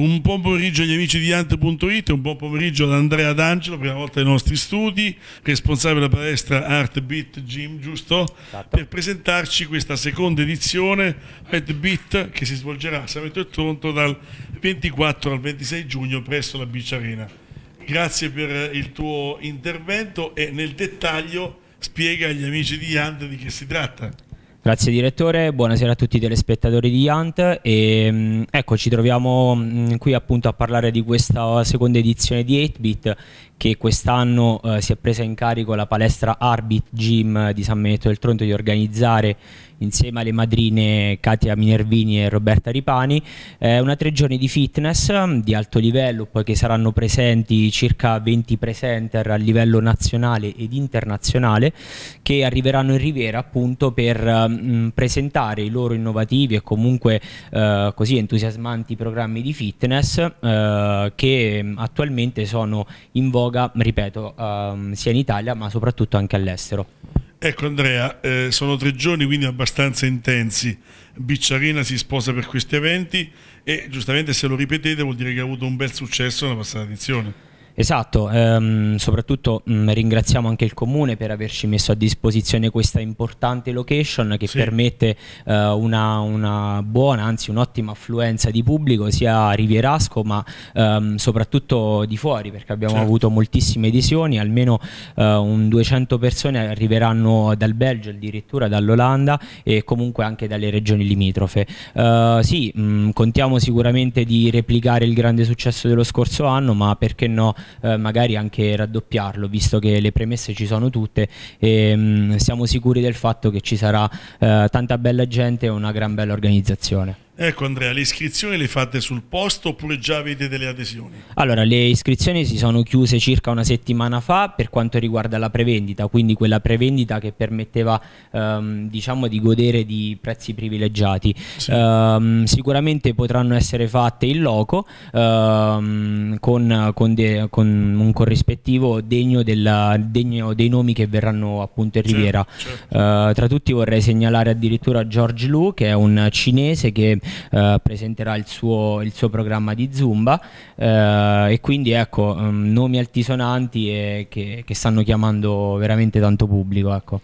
Un buon pomeriggio agli amici di Ant.it, un buon pomeriggio ad Andrea D'Angelo, prima volta ai nostri studi, responsabile della palestra Art Beat Gym, giusto? Esatto. Per presentarci questa seconda edizione Art Beat che si svolgerà a Saveto e Tronto dal 24 al 26 giugno presso la Beach Arena. Grazie per il tuo intervento e nel dettaglio spiega agli amici di Ant di che si tratta. Grazie direttore, buonasera a tutti i telespettatori di Hunt e ehm, ecco ci troviamo mm, qui appunto a parlare di questa seconda edizione di 8-Bit che quest'anno eh, si è presa in carico la palestra Arbit Gym di San Benedetto del Tronto di organizzare insieme alle madrine Katia Minervini e Roberta Ripani eh, una tre giorni di fitness mm, di alto livello poiché saranno presenti circa 20 presenter a livello nazionale ed internazionale che arriveranno in Riviera appunto per mh, mm, presentare i loro innovativi e comunque eh, così entusiasmanti programmi di fitness eh, che mm, attualmente sono in voga yoga, ripeto, um, sia in Italia ma soprattutto anche all'estero. Ecco Andrea, eh, sono tre giorni quindi abbastanza intensi. Bicciarina si sposa per questi eventi e giustamente se lo ripetete vuol dire che ha avuto un bel successo nella passata edizione. Esatto, ehm, soprattutto mh, mm, ringraziamo anche il comune per averci messo a disposizione questa importante location che sì. permette eh, una, una, buona, anzi un'ottima affluenza di pubblico sia a Rivierasco ma ehm, soprattutto di fuori perché abbiamo certo. avuto moltissime edizioni, almeno eh, un 200 persone arriveranno dal Belgio addirittura dall'Olanda e comunque anche dalle regioni limitrofe. Eh, sì, mh, mm, contiamo sicuramente di replicare il grande successo dello scorso anno ma perché no? eh, magari anche raddoppiarlo, visto che le premesse ci sono tutte e mh, mm, siamo sicuri del fatto che ci sarà eh, tanta bella gente e una gran bella organizzazione. Ecco Andrea, le iscrizioni le fate sul posto oppure già avete delle adesioni? Allora, le iscrizioni si sono chiuse circa una settimana fa per quanto riguarda la prevendita, quindi quella prevendita che permetteva ehm, diciamo di godere di prezzi privilegiati. Sì. Ehm, sicuramente potranno essere fatte in loco ehm, con, con, de, con, un corrispettivo degno, della, degno, dei nomi che verranno appunto in certo, Riviera. Certo, certo. tra tutti vorrei segnalare addirittura George Lu che è un cinese che eh, presenterà il suo, il suo, programma di Zumba eh, e quindi ecco, mm, nomi altisonanti eh, che, che stanno chiamando veramente tanto pubblico. Ecco.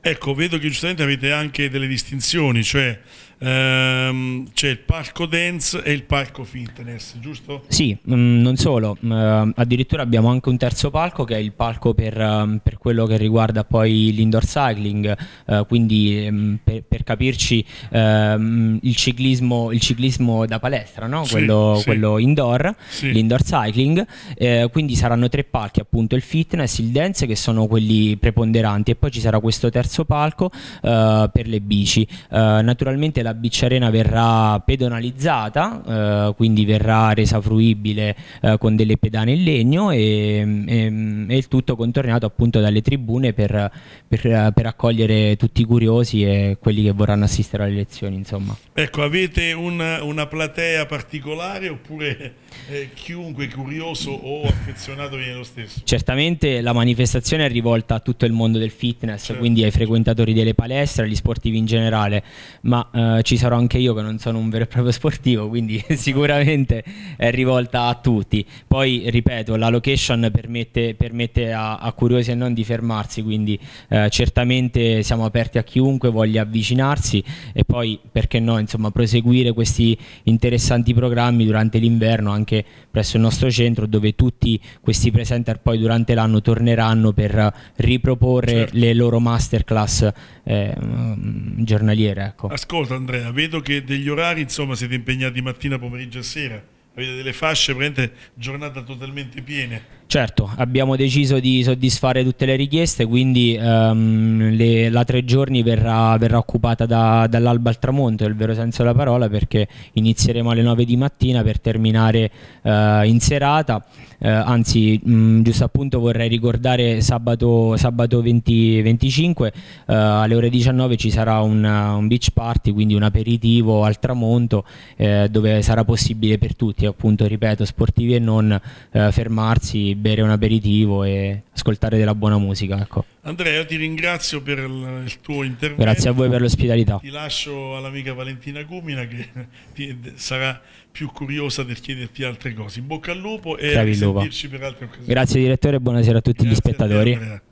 Ecco, vedo che giustamente avete anche delle distinzioni, cioè ehm, c'è il parco dance e il parco fitness, giusto? Sì, mh, mm, non solo, mh, mm, addirittura abbiamo anche un terzo palco che è il palco per, mh, mm, per quello che riguarda poi l'indoor cycling, eh, quindi per, per, capirci ehm, il, ciclismo, il, ciclismo, da palestra, no? sì, quello, sì. quello, indoor, sì. l'indoor cycling, eh, quindi saranno tre palchi appunto, il fitness, il dance che sono quelli preponderanti e poi ci sarà questo terzo terzo palco eh, per le bici. Eh, naturalmente la bici arena verrà pedonalizzata, eh, quindi verrà resa fruibile eh, con delle pedane in legno e, e, e, il tutto contornato appunto dalle tribune per, per, per accogliere tutti i curiosi e quelli che vorranno assistere alle lezioni. Insomma. Ecco, avete una, una platea particolare oppure eh, chiunque curioso o affezionato viene lo stesso? Certamente la manifestazione è rivolta a tutto il mondo del fitness, certo. quindi ai, frequentatori delle palestre, agli sportivi in generale, ma eh, ci sarò anche io che non sono un vero e proprio sportivo, quindi sicuramente è rivolta a tutti. Poi, ripeto, la location permette, permette a, a, curiosi e non di fermarsi, quindi eh, certamente siamo aperti a chiunque voglia avvicinarsi e poi, perché no, insomma, proseguire questi interessanti programmi durante l'inverno anche presso il nostro centro dove tutti questi presenter poi durante l'anno torneranno per riproporre certo. le loro master masterclass eh, giornaliere. Ecco. Ascolta Andrea, vedo che degli orari insomma siete impegnati mattina, pomeriggio e sera, avete delle fasce, praticamente giornata totalmente piene. Certo, abbiamo deciso di soddisfare tutte le richieste, quindi um, le, la tre giorni verrà, verrà occupata da, dall'alba al tramonto, è il vero senso della parola, perché inizieremo alle 9 di mattina per terminare uh, in serata. Uh, anzi, mh, mm, giusto appunto vorrei ricordare sabato, sabato 20, 25 uh, alle ore 19 ci sarà un, un, beach party, quindi un aperitivo al tramonto eh, dove sarà possibile per tutti, appunto ripeto, sportivi e non fermarsi bere un aperitivo e ascoltare della buona musica. Ecco. Andrea, ti ringrazio per il tuo intervento. Grazie a voi per l'ospitalità. Ti lascio all'amica Valentina Gumina che sarà più curiosa del chiederti altre cose. In bocca al lupo e Bravi a sentirci per altre occasioni. Grazie direttore e buonasera a tutti Grazie gli spettatori.